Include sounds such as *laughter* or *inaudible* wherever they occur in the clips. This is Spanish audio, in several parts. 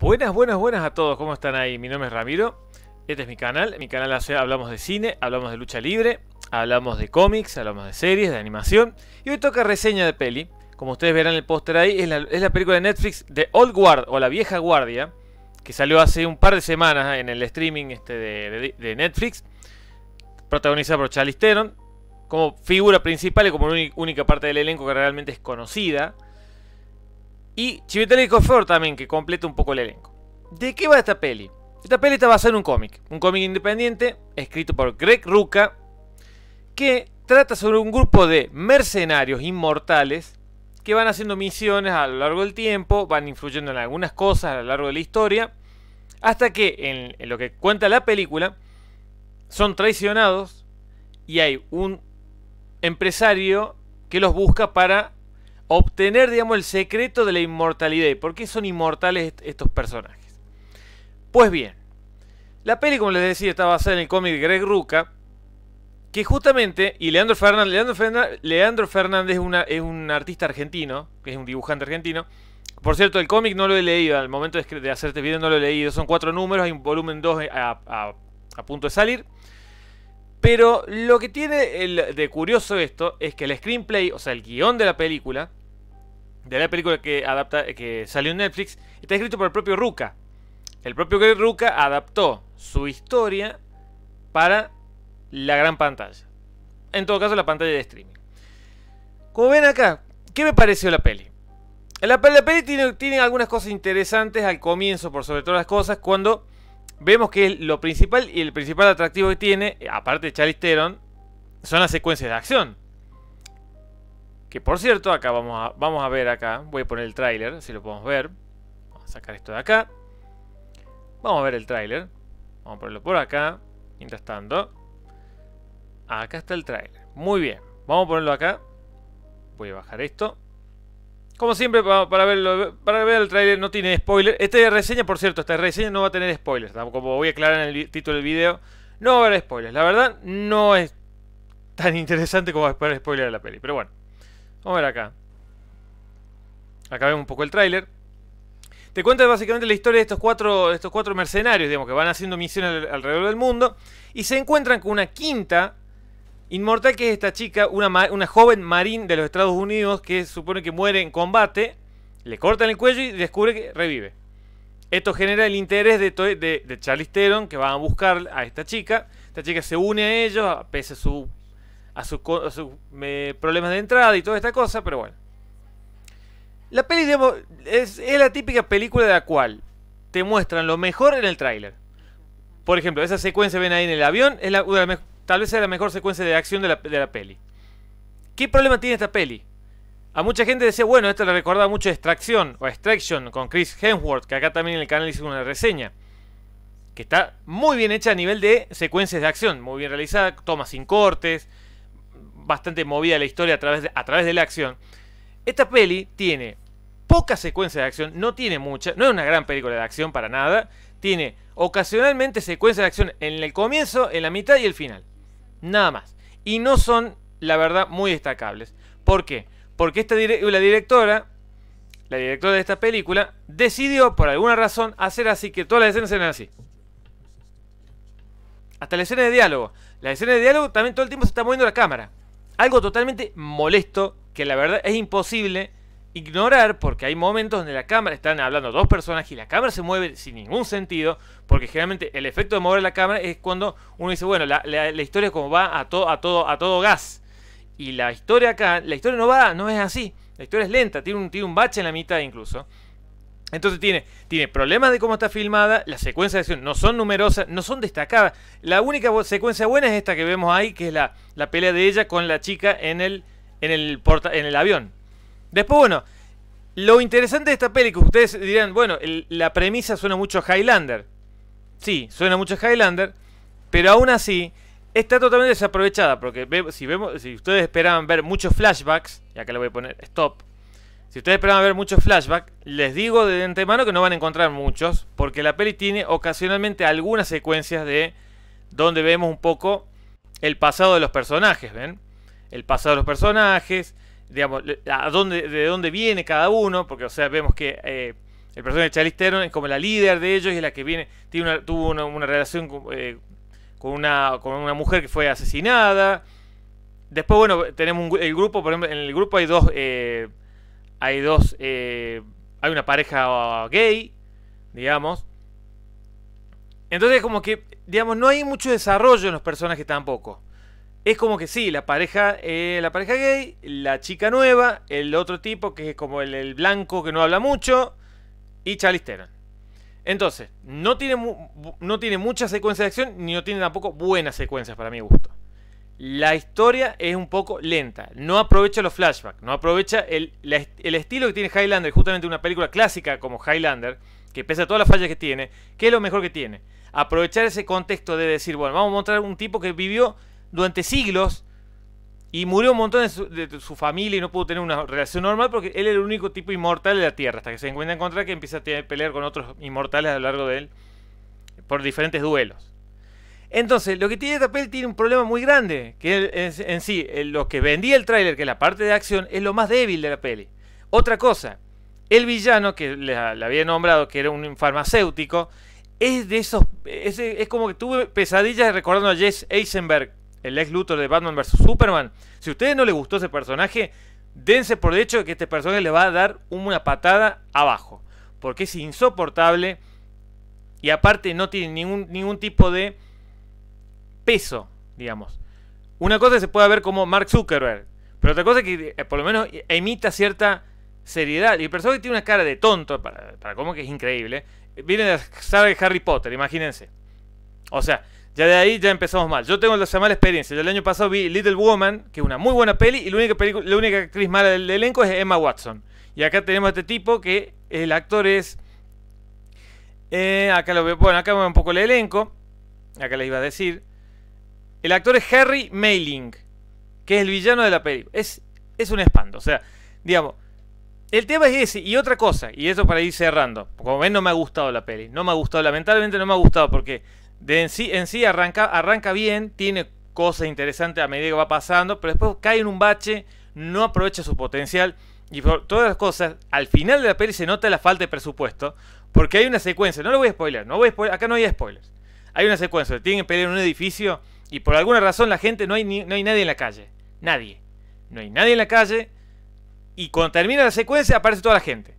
Buenas, buenas, buenas a todos, ¿cómo están ahí? Mi nombre es Ramiro, este es mi canal, en mi canal hace, hablamos de cine, hablamos de lucha libre, hablamos de cómics, hablamos de series, de animación, y hoy toca reseña de peli, como ustedes verán el póster ahí, es la, película de Netflix de Old Guard, o La Vieja Guardia, que salió hace un par de semanas ¿eh? en el streaming este de, Netflix, protagonizada por Charlize Theron, como figura principal y como única parte del elenco que realmente es conocida, y Chivetel y también, que completa un poco el elenco. ¿De qué va esta peli? Esta peli está basada en un cómic, un cómic independiente, escrito por Greg Ruca, que trata sobre un grupo de mercenarios inmortales que van haciendo misiones a lo largo del tiempo, van influyendo en algunas cosas a lo largo de la historia, hasta que en, lo que cuenta la película son traicionados y hay un empresario que los busca para obtener, digamos, el secreto de la inmortalidad. ¿Por qué son inmortales estos personajes? Pues bien, la peli, como les decía, está basada en el cómic de Greg Ruca, que justamente, y Leandro Fernández, es, un artista argentino, que es un dibujante argentino. Por cierto, el cómic no lo he leído, al momento de hacer este video no lo he leído, son cuatro números, hay un volumen 2 eh, a, punto de salir. Pero lo que tiene de curioso esto es que el screenplay, o sea, el guión de la película, de la película que adapta que salió en Netflix está escrito por el propio Ruca. El propio Greg Ruca adaptó su historia para la gran pantalla. En todo caso, la pantalla de streaming. Como ven acá, ¿qué me pareció la peli? La, peli tiene, tiene, algunas cosas interesantes al comienzo, por sobre todas las cosas, cuando vemos que lo principal y el principal atractivo que tiene, aparte de Charlie Theron, son las secuencias de acción. Que por cierto, acá vamos a, vamos a ver acá. Voy a poner el tráiler, si lo podemos ver. Vamos a sacar esto de acá. Vamos a ver el tráiler. Vamos a ponerlo por acá. Mientras Acá está el tráiler. Muy bien. Vamos a ponerlo acá. Voy a bajar esto. Como siempre, para, verlo, para ver el tráiler no tiene spoiler. Esta reseña, por cierto, esta reseña no va a tener spoilers. Como voy a aclarar en el título del video, no va a haber spoilers. La verdad, no es tan interesante como esperar spoiler de la peli. Pero bueno. Vamos a ver acá. Acá vemos un poco el tráiler. Te cuenta básicamente la historia de estos cuatro, estos cuatro mercenarios, digamos, que van haciendo misiones alrededor del mundo y se encuentran con una quinta inmortal que es esta chica, una, una joven marín de los Estados Unidos que supone que muere en combate, le cortan el cuello y descubre que revive. Esto genera el interés de, Charlie de que van a buscar a esta chica. Esta chica se une a ellos, pese a su a sus problemas de entrada y toda esta cosa, pero bueno. La peli, es, la típica película de la cual te muestran lo mejor en el tráiler. Por ejemplo, esa secuencia ven ahí en el avión, es tal vez sea la mejor secuencia de acción de la, peli. ¿Qué problema tiene esta peli? A mucha gente decía, bueno, esto le recordaba mucho Extracción o Extraction con Chris Hemsworth, que acá también en el canal hice una reseña. Que está muy bien hecha a nivel de secuencias de acción, muy bien realizada, tomas sin cortes, bastante movida la historia a través de, a través de la acción. Esta peli tiene poca secuencia de acción, no tiene mucha, no es una gran película de acción para nada. Tiene ocasionalmente secuencia de acción en el comienzo, en la mitad y el final. Nada más. Y no son, la verdad, muy destacables. ¿Por qué? Porque esta la directora, la directora de esta película, decidió por alguna razón hacer así que todas las escenas sean así. Hasta la escena de diálogo. Las escenas de diálogo también todo el tiempo se está moviendo la cámara. Algo totalmente molesto que la verdad es imposible ignorar porque hay momentos donde la cámara están hablando dos personas y la cámara se mueve sin ningún sentido porque generalmente el efecto de mover la cámara es cuando uno dice bueno la, la, la historia como va a todo a todo a todo gas y la historia acá la historia no va no es así la historia es lenta tiene un tiene un bache en la mitad incluso entonces tiene, tiene problemas de cómo está filmada, las secuencias de acción no son numerosas, no son destacadas. La única secuencia buena es esta que vemos ahí, que es la, pelea de ella con la chica en el, en, el en el avión. Después, bueno, lo interesante de esta peli, que ustedes dirán, bueno, la premisa suena mucho a Highlander. Sí, suena mucho a Highlander, pero aún así está totalmente desaprovechada, porque si, vemos, si ustedes esperaban ver muchos flashbacks, y acá le voy a poner stop, si ustedes esperan ver muchos flashbacks, les digo de antemano que no van a encontrar muchos, porque la peli tiene ocasionalmente algunas secuencias de donde vemos un poco el pasado de los personajes, ¿ven? El pasado de los personajes, digamos, a dónde, de dónde viene cada uno, porque, o sea, vemos que eh, el personaje de Charlisteron es como la líder de ellos y es la que viene, tuvo una, relación eh, con, una, con una mujer que fue asesinada. Después, bueno, tenemos el grupo, por ejemplo, en el grupo hay dos... Eh, hay dos, eh, hay una pareja gay, digamos. Entonces como que, digamos, no hay mucho desarrollo en los personajes tampoco. Es como que sí, la pareja, eh, la pareja gay, la chica nueva, el otro tipo que es como el, blanco que no habla mucho y Charlize Entonces, no tiene, no tiene mucha secuencia de acción ni no tiene tampoco buenas secuencias para mi gusto la historia es un poco lenta. No aprovecha los flashbacks, no aprovecha el, estilo que tiene Highlander, justamente una película clásica como Highlander, que pese a todas las fallas que tiene, que es lo mejor que tiene. Aprovechar ese contexto de decir, bueno, vamos a mostrar un tipo que vivió durante siglos y murió un montón de su, familia y no pudo tener una relación normal porque él era el único tipo inmortal de la Tierra, hasta que se encuentra en contra que empieza a pelear con otros inmortales a lo largo de él por diferentes duelos. Entonces, lo que tiene esta peli tiene un problema muy grande, que es, en sí, eh, lo que vendía el tráiler, que es la parte de acción, es lo más débil de la peli. Otra cosa, el villano, que le, había nombrado, que era un farmacéutico, es de esos, es, como que tuve pesadillas recordando a Jess Eisenberg, el ex Luthor de Batman vs. Superman. Si a ustedes no les gustó ese personaje, dense por hecho que este personaje le va a dar una patada abajo, porque es insoportable y aparte no tiene ningún, ningún tipo de peso, digamos. Una cosa se puede ver como Mark Zuckerberg, pero otra cosa es que eh, por lo menos eh, emita cierta seriedad. Y el personaje tiene una cara de tonto, para, para cómo que es increíble. Viene de la Harry Potter, imagínense. O sea, ya de ahí ya empezamos mal. Yo tengo la mala experiencia. el año pasado vi Little Woman, que es una muy buena peli, y la única, la única actriz mala del elenco es Emma Watson. Y acá tenemos a este tipo que el actor es... Eh, acá lo veo, bueno, acá un poco el elenco. Acá les iba a decir. El actor es Harry Mailing, que es el villano de la peli. Es, es un espanto. O sea, digamos, el tema es ese. Y otra cosa, y eso para ir cerrando. Como ven, no me ha gustado la peli. No me ha gustado, lamentablemente no me ha gustado porque de en sí, en sí arranca, arranca bien, tiene cosas interesantes a medida que va pasando, pero después cae en un bache, no aprovecha su potencial. Y por todas las cosas, al final de la peli se nota la falta de presupuesto, porque hay una secuencia, no lo voy a spoiler, no voy a acá no hay spoilers. Hay una secuencia, tienen que pelear en un edificio y por alguna razón la gente, no hay, no hay nadie en la calle. Nadie. No hay nadie en la calle. Y cuando termina la secuencia aparece toda la gente.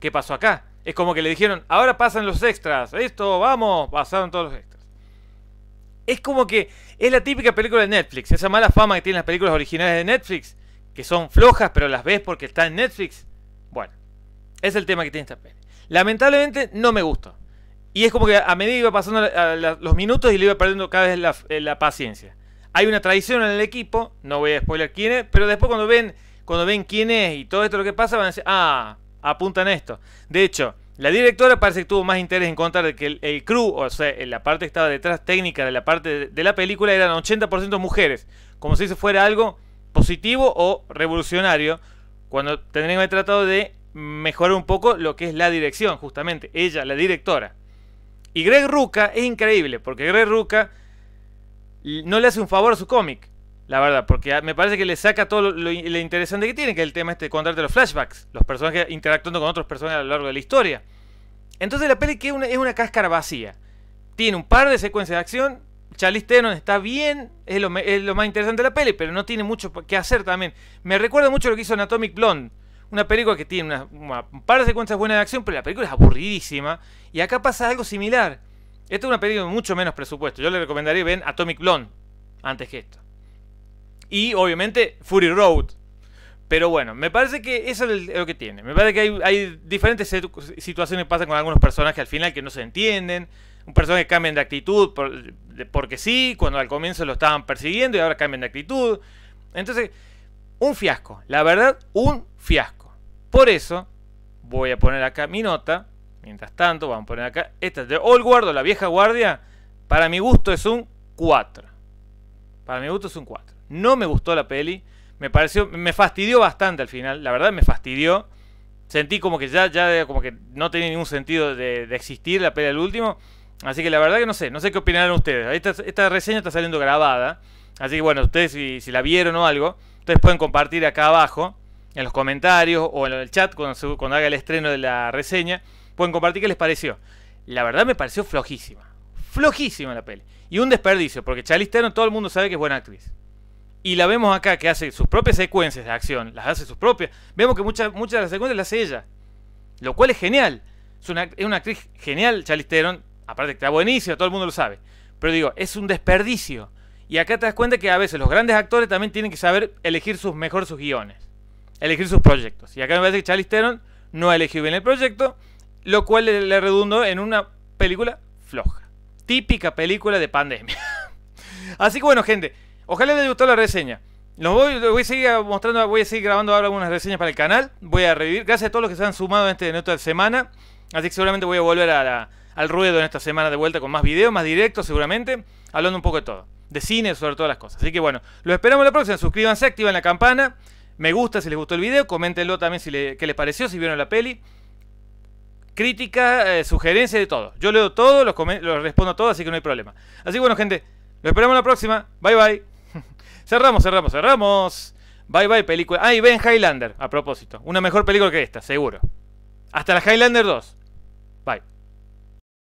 ¿Qué pasó acá? Es como que le dijeron, ahora pasan los extras. Esto, vamos. Pasaron todos los extras. Es como que es la típica película de Netflix. Esa mala fama que tienen las películas originales de Netflix. Que son flojas, pero las ves porque está en Netflix. Bueno, es el tema que tiene esta peli. Lamentablemente no me gustó. Y es como que a medida que iba pasando los minutos y le iba perdiendo cada vez eh, la, paciencia. Hay una tradición en el equipo, no voy a spoiler quién es, pero después cuando ven, cuando ven quién es y todo esto lo que pasa, van a decir, ah, apuntan esto. De hecho, la directora parece que tuvo más interés en contar que el, crew, o sea, la parte que estaba detrás técnica de la parte de, la película, eran 80% mujeres, como si eso fuera algo positivo o revolucionario, cuando tendrían que haber tratado de mejorar un poco lo que es la dirección, justamente, ella, la directora. Y Greg Ruca es increíble, porque Greg Ruca no le hace un favor a su cómic, la verdad, porque me parece que le saca todo lo, interesante que tiene, que es el tema este de contarte los flashbacks, los personajes interactuando con otros personajes a lo largo de la historia. Entonces la peli que es una, cáscara vacía. Tiene un par de secuencias de acción, Charlize Theron está bien, es lo, más interesante de la peli, pero no tiene mucho que hacer también. Me recuerda mucho lo que hizo Anatomic Blonde una película que tiene una, un par de secuencias buenas de acción, pero la película es aburridísima. Y acá pasa algo similar. Esta es una película de mucho menos presupuesto. Yo le recomendaría que ven Atomic Blonde antes que esto. Y obviamente Fury Road. Pero bueno, me parece que eso es lo que tiene. Me parece que hay, diferentes situaciones que pasan con algunos personajes al final que no se entienden. Un personaje que cambian de actitud porque sí, cuando al comienzo lo estaban persiguiendo y ahora cambian de actitud. Entonces, un fiasco. La verdad, un fiasco. Por eso, voy a poner acá mi nota. Mientras tanto, vamos a poner acá. Esta es de Old Guard la vieja guardia. Para mi gusto es un 4. Para mi gusto es un 4. No me gustó la peli. Me pareció. Me fastidió bastante al final. La verdad me fastidió. Sentí como que ya, ya como que no tenía ningún sentido de, existir la peli al último. Así que la verdad que no sé, no sé qué opinarán ustedes. Esta, reseña está saliendo grabada. Así que bueno, ustedes si, si la vieron o algo, ustedes pueden compartir acá abajo en los comentarios o en el chat cuando, haga el estreno de la reseña, pueden compartir qué les pareció. La verdad me pareció flojísima. Flojísima la peli. Y un desperdicio, porque Charlize todo el mundo sabe que es buena actriz. Y la vemos acá que hace sus propias secuencias de acción, las hace sus propias. Vemos que muchas, muchas de las secuencias las hace ella. Lo cual es genial. Es una, actriz genial, Charlize Theron. Aparte que está buenísima, todo el mundo lo sabe. Pero digo, es un desperdicio. Y acá te das cuenta que a veces los grandes actores también tienen que saber elegir sus mejor sus guiones elegir sus proyectos. Y acá me parece que Charlie Theron no ha elegido bien el proyecto, lo cual le, redundó en una película floja. Típica película de pandemia. *laughs* Así que bueno, gente, ojalá les haya gustado la reseña. Los voy, a seguir mostrando, voy a seguir grabando ahora algunas reseñas para el canal. Voy a revivir. Gracias a todos los que se han sumado en este semana. Así que seguramente voy a volver al ruedo en esta semana de vuelta con más videos, más directos seguramente, hablando un poco de todo. De cine, sobre todas las cosas. Así que bueno, los esperamos la próxima. Suscríbanse, activen la campana. Me gusta si les gustó el video, coméntenlo también si qué les pareció, si vieron la peli. Crítica, eh, sugerencia sugerencias de todo. Yo leo todo, los, respondo todo, así que no hay problema. Así que bueno, gente, nos esperamos la próxima. Bye bye. *laughs* cerramos, cerramos, cerramos. Bye bye, película. Ah, y ven Highlander, a propósito. Una mejor película que esta, seguro. Hasta la Highlander 2. Bye.